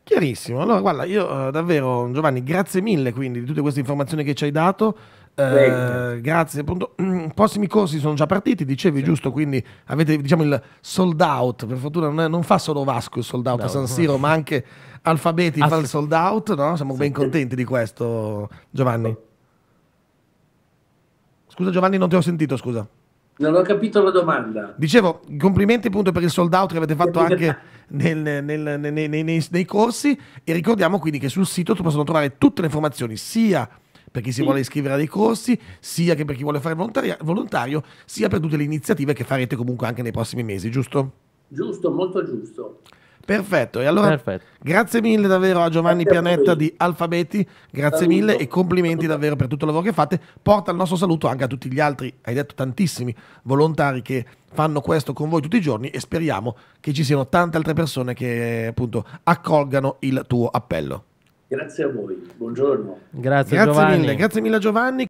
Chiarissimo. Allora, guarda, io eh, davvero, Giovanni, grazie mille quindi di tutte queste informazioni che ci hai dato. Eh, grazie. Appunto, I mm, prossimi corsi sono già partiti, dicevi sì. giusto, quindi avete diciamo, il sold out. Per fortuna non, è, non fa solo Vasco il sold out no, a San Siro, no. ma anche Alfabeti Ass- fa il sold out. No? Siamo sì. ben contenti di questo, Giovanni. Scusa Giovanni, non ti ho sentito, scusa. Non ho capito la domanda. Dicevo, complimenti appunto per il sold out che avete fatto anche nel, nel, nei, nei, nei, nei, corsi e ricordiamo quindi che sul sito tu possono trovare tutte le informazioni sia per chi si sì. vuole iscrivere a dei corsi, sia che per chi vuole fare volontario, sia per tutte le iniziative che farete comunque anche nei prossimi mesi, giusto? Giusto, molto giusto. Perfetto, e allora Perfetto. grazie mille davvero a Giovanni grazie Pianetta a di Alfabeti, grazie Saluto. mille e complimenti davvero per tutto il lavoro che fate. Porta il nostro saluto anche a tutti gli altri, hai detto tantissimi volontari che fanno questo con voi tutti i giorni e speriamo che ci siano tante altre persone che appunto accolgano il tuo appello. Grazie a voi, buongiorno. Grazie, grazie Giovanni. mille, grazie mille a Giovanni.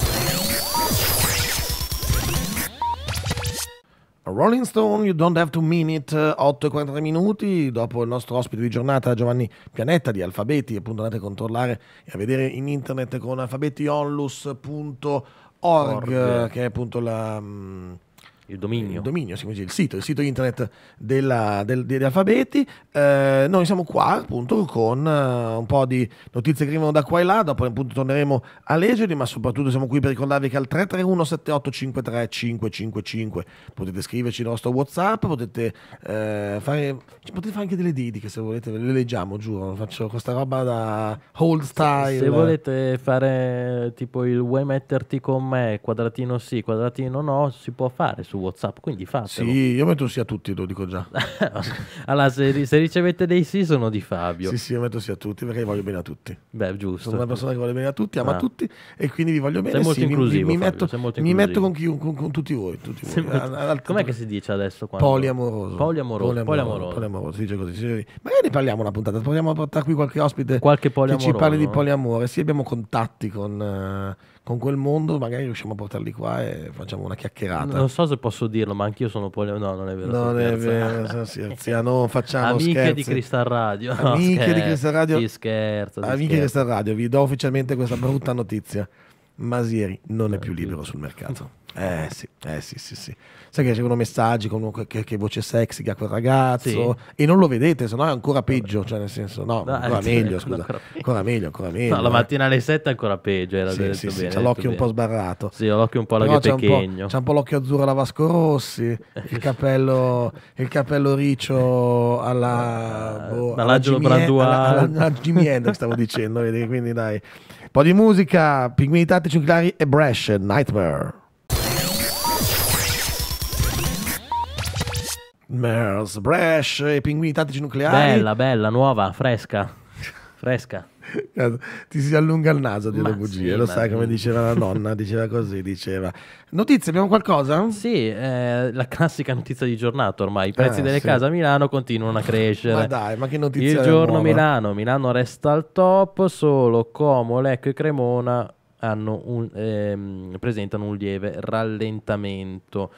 Rolling Stone, You Don't Have to Minute, eh, 8 e 43 minuti, dopo il nostro ospite di giornata Giovanni Pianetta di Alfabeti, appunto andate a controllare e a vedere in internet con alfabetionlus.org, che è appunto la... Mh, mm, il dominio, il, dominio dice, il, sito, il sito, internet della, del, degli alfabeti. Eh, noi siamo qua appunto con uh, un po' di notizie che arrivano da qua e là, dopo appunto torneremo a leggerli, ma soprattutto siamo qui per ricordarvi che al 331 7853 555 potete scriverci il nostro Whatsapp, potete, eh, fare, potete fare anche delle dediche se volete, le leggiamo, giuro, faccio questa roba da old style. Se, se volete fare tipo il vuoi metterti con me, quadratino sì, quadratino no, si può fare su WhatsApp, quindi fatelo. Sì, io metto sia a tutti, lo dico già. [laughs] allora, se, se, ricevete dei sì, sono di Fabio. Sì, sì, io metto sia a tutti perché voglio bene a tutti. Beh, giusto. Sono una persona che vuole bene a tutti, ama ah. tutti e quindi vi voglio bene. Sei molto sì, inclusivo. Mi, mi Fabio, metto, molto mi metto con, chi, con, con, tutti voi. Tutti voi. Molto... Com'è che si dice adesso? Quando... Poliamoroso. Poliamoroso. Poliamoroso. Poliamoroso. poliamoroso. Si dice così. Si dice... Magari parliamo una puntata. Proviamo a portare qui qualche ospite qualche che ci parli di poliamore. Sì, abbiamo contatti con. Uh con quel mondo magari riusciamo a portarli qua e facciamo una chiacchierata. Non so se posso dirlo, ma anch'io sono poi... No, non è vero. Non è vero, scherzia, [laughs] non facciamo Amiche scherzi. di Cristal Radio. No, Amiche scherzo, di Cristal Radio. Ti scherzo. Ti Amiche di Cristal Radio, vi do ufficialmente questa brutta notizia. Masieri non è eh, più libero sul mercato. Eh sì, eh sì, sì, sì. Sai che arrivano messaggi con che, che, voce sexy che ha quel ragazzo sì. e non lo vedete, se no è ancora peggio, cioè nel senso, no, no ancora eh, sì, meglio, [laughs] scusa, ancora, ancora meglio, ancora meglio. No, la eh. mattina alle 7 è ancora peggio, era sì, sì, bene, sì, l'occhio un po' sbarrato. Sì, l'occhio un po' alla C'è un, un po' l'occhio azzurro alla Vasco Rossi, eh, il cappello, il capello riccio alla... Boh, Dall'Angelo Alla, alla, alla stavo dicendo, vedi, quindi dai. Un po' di musica, Pigmini Tattici Nucleari e Brescia, Nightmare. Mers, Brash e Pinguini Tattici Nucleari. Bella, bella, nuova, fresca. fresca. [laughs] Ti si allunga il naso di le bugie, sì, lo sai come diceva la nonna, [laughs] diceva così, diceva. Notizie, abbiamo qualcosa? Sì, eh, la classica notizia di giornata ormai, i prezzi eh, delle sì. case a Milano continuano a crescere. ma dai, ma che notizia Il giorno nuova? Milano, Milano resta al top, solo Como, Lecco e Cremona un, ehm, presentano un lieve rallentamento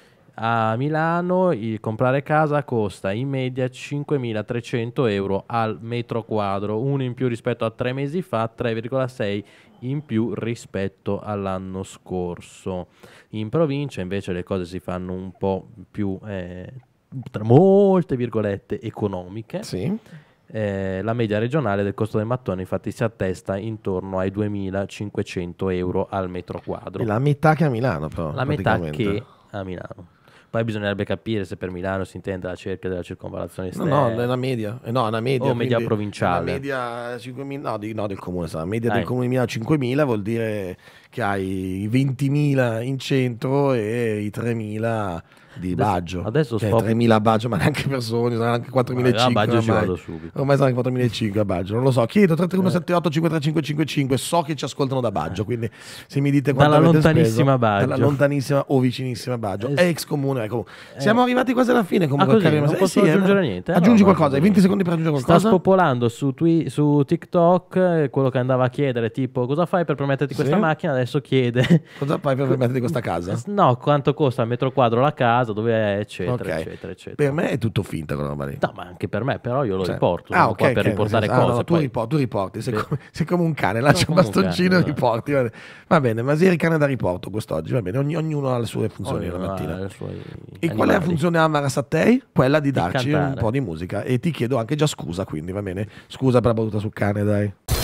a Milano il comprare casa costa in media 5.300 euro al metro quadro, uno in più rispetto a tre mesi fa, 3,6 in più rispetto all'anno scorso. In provincia invece le cose si fanno un po' più, eh, tra molte virgolette, economiche. Sì. Eh, la media regionale del costo del mattone infatti si attesta intorno ai 2.500 euro al metro quadro. E la metà che a Milano però. La metà che a Milano. Poi bisognerebbe capire se per Milano si intende la cerchia della circonvallazione esterna. No, no, è una media. Eh, no, una media o media provinciale. Media 5.000, no, di, no, del comune, sa. media ah, del comune di Milano 5.000 vuol dire che hai i 20.000 in centro e i 3.000 di Baggio. Adesso, adesso scopri... 3.000 Baggio, ma neanche per persone, saranno anche 4.500. a Baggio ci vado subito. Ormai saranno anche 4.500 a Baggio, non lo so. Chiedo 331-78-53555, so che ci ascoltano da Baggio, quindi se mi dite quanto Dalla lontanissima speso, Baggio. Dalla lontananissima o vicinissima Baggio. È eh ex comune, ecco. Eh. Siamo eh. arrivati quasi alla fine comunque. Ah, così, non eh posso eh, sì, aggiungere eh, niente. Aggiungi allora, ah, qualcosa, hai 20 secondi per aggiungere qualcosa. Sta spopolando su, twi- su TikTok quello che andava a chiedere, tipo cosa fai per prometterti questa sì. macchina? adesso chiede... [laughs] Cosa fai per permetterti questa casa? No, quanto costa il metro quadro la casa, dove è, eccetera, okay. eccetera, eccetera. Per me è tutto finta quella roba lì. No, ma anche per me, però io lo cioè. riporto. Ah, okay, per okay, riportare senso, ah, cose. Ah, no, tu, poi... tu, riporti, sei, come, sei, come, un cane, lascia un bastoncino e eh. riporti. Va bene. va bene, ma sei il cane da riporto quest'oggi, va bene, Ogni, ognuno ha le sue funzioni ognuno la mattina. Suoi... E animali. qual è la funzione Amara Sattei? Quella di darci di un po' di musica e ti chiedo anche già scusa, quindi va bene? Scusa per la battuta sul cane, dai.